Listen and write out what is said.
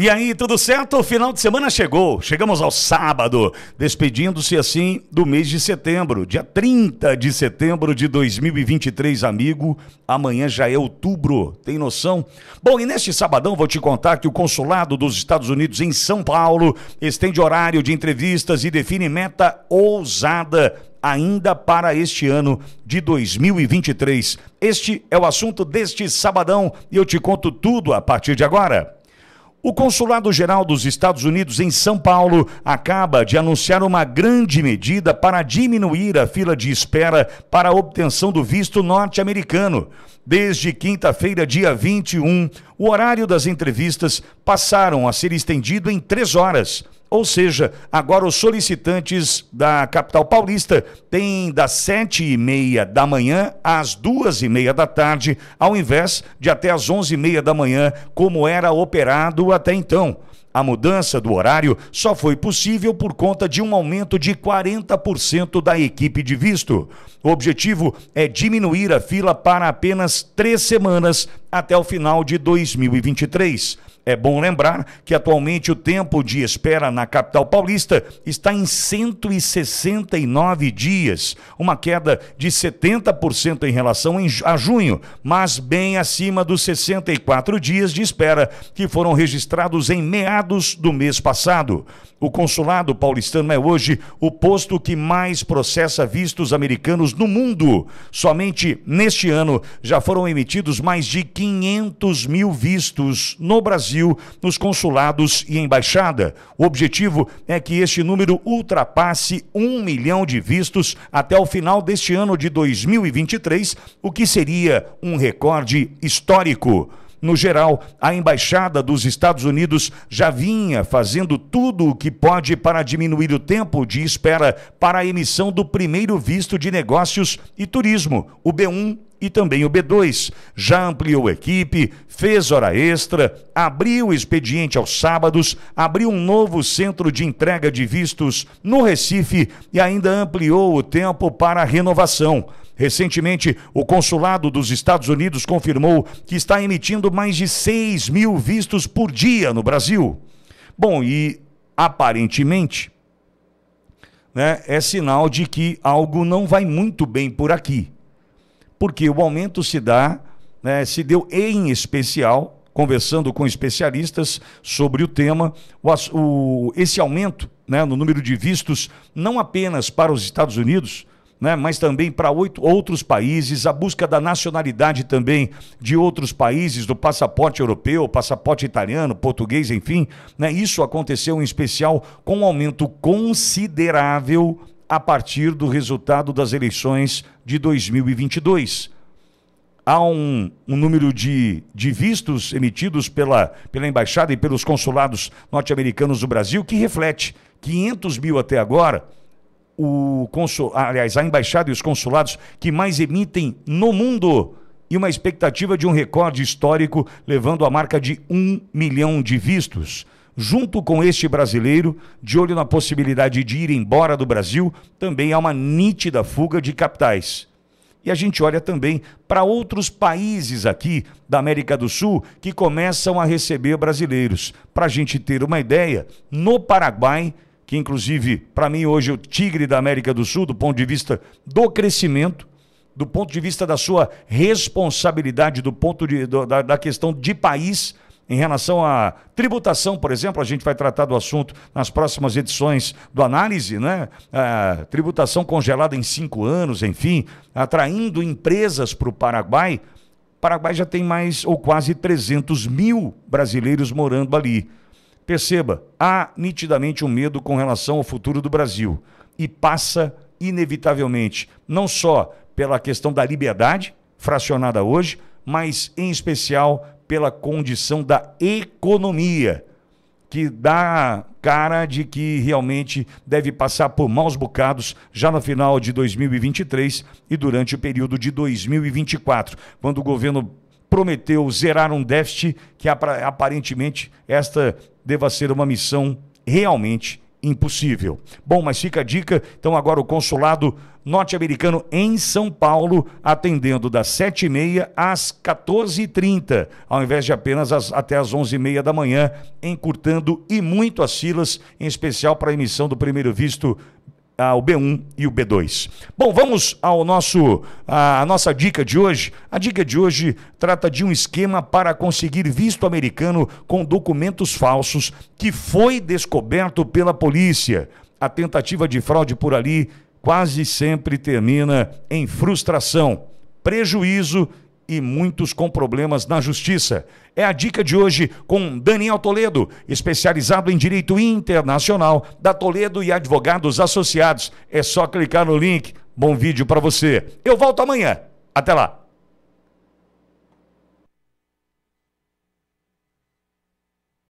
E aí, tudo certo? O final de semana chegou. Chegamos ao sábado, despedindo-se assim do mês de setembro, dia 30 de setembro de 2023, amigo. Amanhã já é outubro, tem noção? Bom, e neste sabadão vou te contar que o consulado dos Estados Unidos em São Paulo estende horário de entrevistas e define meta ousada ainda para este ano de 2023. Este é o assunto deste sabadão e eu te conto tudo a partir de agora. O Consulado Geral dos Estados Unidos em São Paulo acaba de anunciar uma grande medida para diminuir a fila de espera para a obtenção do visto norte-americano. Desde quinta-feira, dia 21, o horário das entrevistas passaram a ser estendido em três horas. Ou seja, agora os solicitantes da capital paulista têm das sete e meia da manhã às duas e meia da tarde, ao invés de até às onze e meia da manhã, como era operado até então. A mudança do horário só foi possível por conta de um aumento de 40% da equipe de visto. O objetivo é diminuir a fila para apenas três semanas até o final de 2023. É bom lembrar que atualmente o tempo de espera na capital paulista está em 169 dias, uma queda de 70% em relação a junho, mas bem acima dos 64 dias de espera que foram registrados em meados do mês passado. O consulado paulistano é hoje o posto que mais processa vistos americanos no mundo. Somente neste ano já foram emitidos mais de 500 mil vistos no Brasil Brasil nos consulados e embaixada. O objetivo é que este número ultrapasse um milhão de vistos até o final deste ano de 2023, o que seria um recorde histórico. No geral, a embaixada dos Estados Unidos já vinha fazendo tudo o que pode para diminuir o tempo de espera para a emissão do primeiro visto de negócios e turismo, o B1 e também o B2. Já ampliou a equipe, fez hora extra, abriu o expediente aos sábados, abriu um novo centro de entrega de vistos no Recife e ainda ampliou o tempo para a renovação. Recentemente, o consulado dos Estados Unidos confirmou que está emitindo mais de 6 mil vistos por dia no Brasil. Bom, e aparentemente, né, é sinal de que algo não vai muito bem por aqui porque o aumento se dá, né, se deu em especial, conversando com especialistas sobre o tema, o, o, esse aumento né, no número de vistos, não apenas para os Estados Unidos, né, mas também para oito outros países, a busca da nacionalidade também de outros países, do passaporte europeu, passaporte italiano, português, enfim. Né, isso aconteceu em especial com um aumento considerável a partir do resultado das eleições de 2022. Há um, um número de, de vistos emitidos pela, pela embaixada e pelos consulados norte-americanos do Brasil que reflete 500 mil até agora. O consul, aliás, a embaixada e os consulados que mais emitem no mundo e uma expectativa de um recorde histórico, levando a marca de um milhão de vistos. Junto com este brasileiro, de olho na possibilidade de ir embora do Brasil, também há uma nítida fuga de capitais. E a gente olha também para outros países aqui da América do Sul que começam a receber brasileiros. Para a gente ter uma ideia, no Paraguai, que inclusive para mim hoje é o tigre da América do Sul, do ponto de vista do crescimento, do ponto de vista da sua responsabilidade, do ponto de, da, da questão de país, em relação à tributação, por exemplo, a gente vai tratar do assunto nas próximas edições do análise, né? A tributação congelada em cinco anos, enfim, atraindo empresas para o Paraguai. O Paraguai já tem mais ou quase 300 mil brasileiros morando ali. Perceba, há nitidamente um medo com relação ao futuro do Brasil e passa inevitavelmente não só pela questão da liberdade fracionada hoje, mas em especial pela condição da economia, que dá cara de que realmente deve passar por maus bocados já no final de 2023 e durante o período de 2024, quando o governo prometeu zerar um déficit que aparentemente esta deva ser uma missão realmente impossível. Bom, mas fica a dica, então agora o consulado norte-americano em São Paulo, atendendo das 7h30 às 14h30, ao invés de apenas as, até às 11h30 da manhã, encurtando e muito as filas, em especial para a emissão do primeiro visto ah, o B1 e o B2. Bom, vamos ao nosso a, a nossa dica de hoje. A dica de hoje trata de um esquema para conseguir visto americano com documentos falsos que foi descoberto pela polícia. A tentativa de fraude por ali quase sempre termina em frustração, prejuízo e muitos com problemas na justiça. É a dica de hoje com Daniel Toledo, especializado em direito internacional da Toledo e Advogados Associados. É só clicar no link. Bom vídeo para você. Eu volto amanhã. Até lá.